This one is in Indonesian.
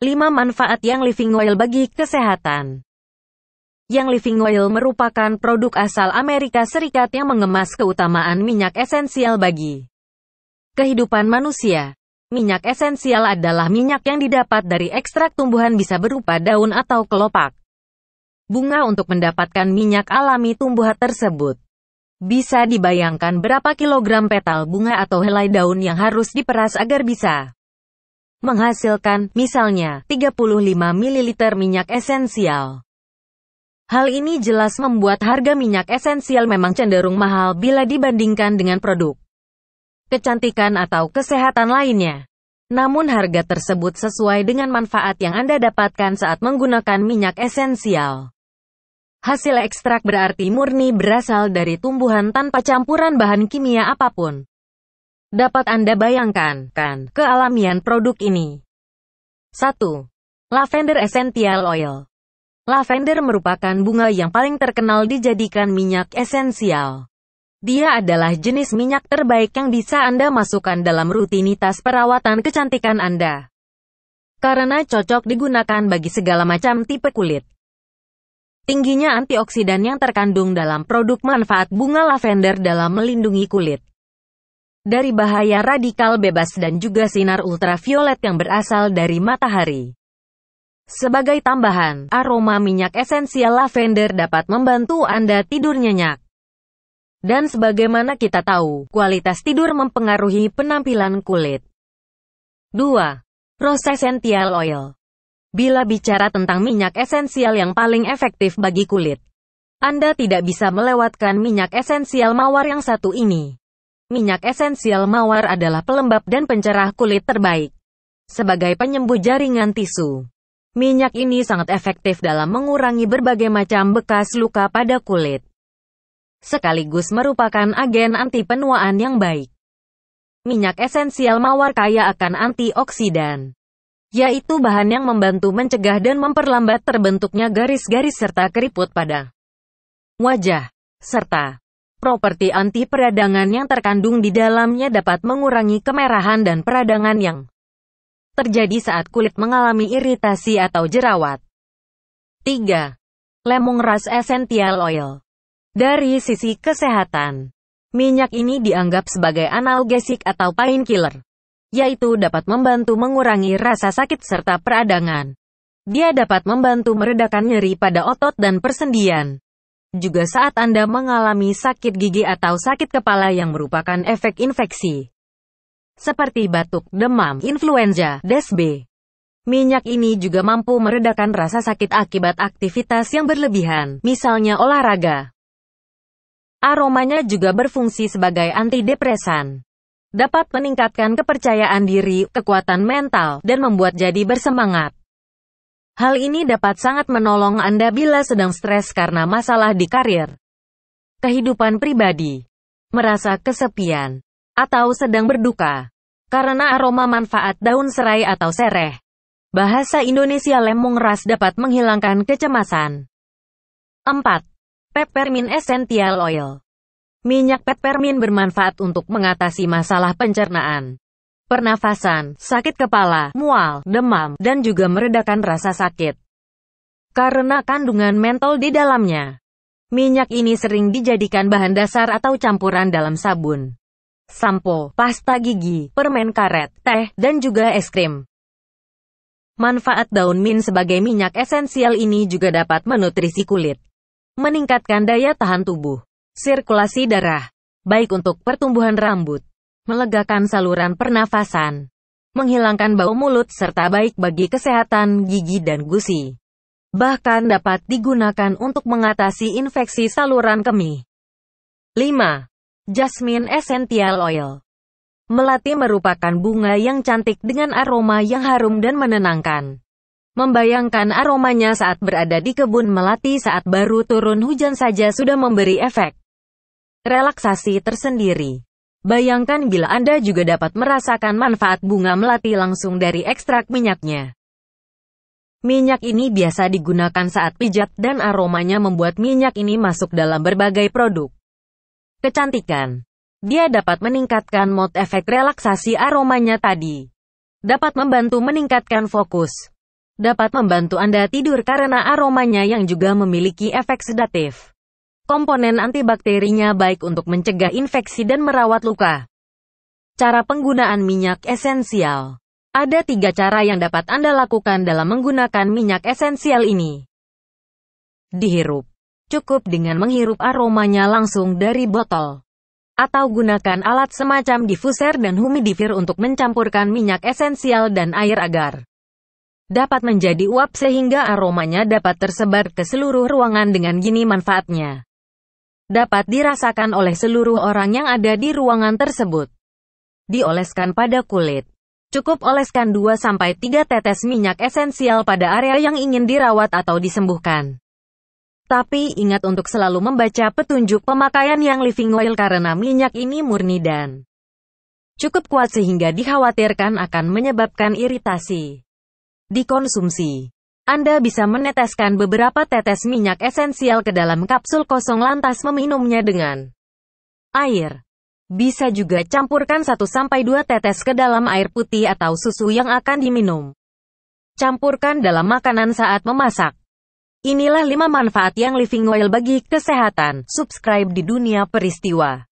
5 manfaat yang living oil bagi kesehatan. Yang living oil merupakan produk asal Amerika Serikat yang mengemas keutamaan minyak esensial bagi kehidupan manusia. Minyak esensial adalah minyak yang didapat dari ekstrak tumbuhan bisa berupa daun atau kelopak. Bunga untuk mendapatkan minyak alami tumbuhan tersebut. Bisa dibayangkan berapa kilogram petal bunga atau helai daun yang harus diperas agar bisa menghasilkan, misalnya, 35 ml minyak esensial. Hal ini jelas membuat harga minyak esensial memang cenderung mahal bila dibandingkan dengan produk kecantikan atau kesehatan lainnya. Namun harga tersebut sesuai dengan manfaat yang Anda dapatkan saat menggunakan minyak esensial. Hasil ekstrak berarti murni berasal dari tumbuhan tanpa campuran bahan kimia apapun. Dapat Anda bayangkan, kan, kealamian produk ini. 1. Lavender Essential Oil Lavender merupakan bunga yang paling terkenal dijadikan minyak esensial. Dia adalah jenis minyak terbaik yang bisa Anda masukkan dalam rutinitas perawatan kecantikan Anda. Karena cocok digunakan bagi segala macam tipe kulit. Tingginya antioksidan yang terkandung dalam produk manfaat bunga lavender dalam melindungi kulit dari bahaya radikal bebas dan juga sinar ultraviolet yang berasal dari matahari. Sebagai tambahan, aroma minyak esensial lavender dapat membantu Anda tidur nyenyak. Dan sebagaimana kita tahu, kualitas tidur mempengaruhi penampilan kulit. 2. Rose essential oil. Bila bicara tentang minyak esensial yang paling efektif bagi kulit, Anda tidak bisa melewatkan minyak esensial mawar yang satu ini. Minyak esensial mawar adalah pelembab dan pencerah kulit terbaik. Sebagai penyembuh jaringan tisu, minyak ini sangat efektif dalam mengurangi berbagai macam bekas luka pada kulit. Sekaligus merupakan agen anti penuaan yang baik. Minyak esensial mawar kaya akan antioksidan yaitu bahan yang membantu mencegah dan memperlambat terbentuknya garis-garis serta keriput pada wajah, serta Properti anti peradangan yang terkandung di dalamnya dapat mengurangi kemerahan dan peradangan yang terjadi saat kulit mengalami iritasi atau jerawat. 3. Rice Essential Oil Dari sisi kesehatan, minyak ini dianggap sebagai analgesik atau painkiller, yaitu dapat membantu mengurangi rasa sakit serta peradangan. Dia dapat membantu meredakan nyeri pada otot dan persendian juga saat Anda mengalami sakit gigi atau sakit kepala yang merupakan efek infeksi, seperti batuk, demam, influenza, dsb. Minyak ini juga mampu meredakan rasa sakit akibat aktivitas yang berlebihan, misalnya olahraga. Aromanya juga berfungsi sebagai antidepresan. Dapat meningkatkan kepercayaan diri, kekuatan mental, dan membuat jadi bersemangat. Hal ini dapat sangat menolong Anda bila sedang stres karena masalah di karir, kehidupan pribadi, merasa kesepian, atau sedang berduka karena aroma manfaat daun serai atau sereh. Bahasa Indonesia lemong ras dapat menghilangkan kecemasan. 4. Peppermint Essential Oil Minyak peppermint bermanfaat untuk mengatasi masalah pencernaan pernafasan, sakit kepala, mual, demam, dan juga meredakan rasa sakit. Karena kandungan mentol di dalamnya. Minyak ini sering dijadikan bahan dasar atau campuran dalam sabun, sampo, pasta gigi, permen karet, teh, dan juga es krim. Manfaat daun mint sebagai minyak esensial ini juga dapat menutrisi kulit, meningkatkan daya tahan tubuh, sirkulasi darah, baik untuk pertumbuhan rambut, melegakan saluran pernafasan, menghilangkan bau mulut serta baik bagi kesehatan gigi dan gusi. Bahkan dapat digunakan untuk mengatasi infeksi saluran kemih. 5. Jasmine Essential Oil Melati merupakan bunga yang cantik dengan aroma yang harum dan menenangkan. Membayangkan aromanya saat berada di kebun melati saat baru turun hujan saja sudah memberi efek relaksasi tersendiri. Bayangkan bila Anda juga dapat merasakan manfaat bunga melati langsung dari ekstrak minyaknya. Minyak ini biasa digunakan saat pijat dan aromanya membuat minyak ini masuk dalam berbagai produk. Kecantikan. Dia dapat meningkatkan mood efek relaksasi aromanya tadi. Dapat membantu meningkatkan fokus. Dapat membantu Anda tidur karena aromanya yang juga memiliki efek sedatif. Komponen antibakterinya baik untuk mencegah infeksi dan merawat luka. Cara penggunaan minyak esensial Ada tiga cara yang dapat Anda lakukan dalam menggunakan minyak esensial ini. Dihirup Cukup dengan menghirup aromanya langsung dari botol. Atau gunakan alat semacam diffuser dan humidifier untuk mencampurkan minyak esensial dan air agar dapat menjadi uap sehingga aromanya dapat tersebar ke seluruh ruangan dengan gini manfaatnya dapat dirasakan oleh seluruh orang yang ada di ruangan tersebut. Dioleskan pada kulit. Cukup oleskan 2-3 tetes minyak esensial pada area yang ingin dirawat atau disembuhkan. Tapi ingat untuk selalu membaca petunjuk pemakaian yang living oil karena minyak ini murni dan cukup kuat sehingga dikhawatirkan akan menyebabkan iritasi. Dikonsumsi anda bisa meneteskan beberapa tetes minyak esensial ke dalam kapsul kosong lantas meminumnya dengan air. Bisa juga campurkan 1-2 tetes ke dalam air putih atau susu yang akan diminum. Campurkan dalam makanan saat memasak. Inilah 5 manfaat yang living oil bagi kesehatan. Subscribe di dunia peristiwa.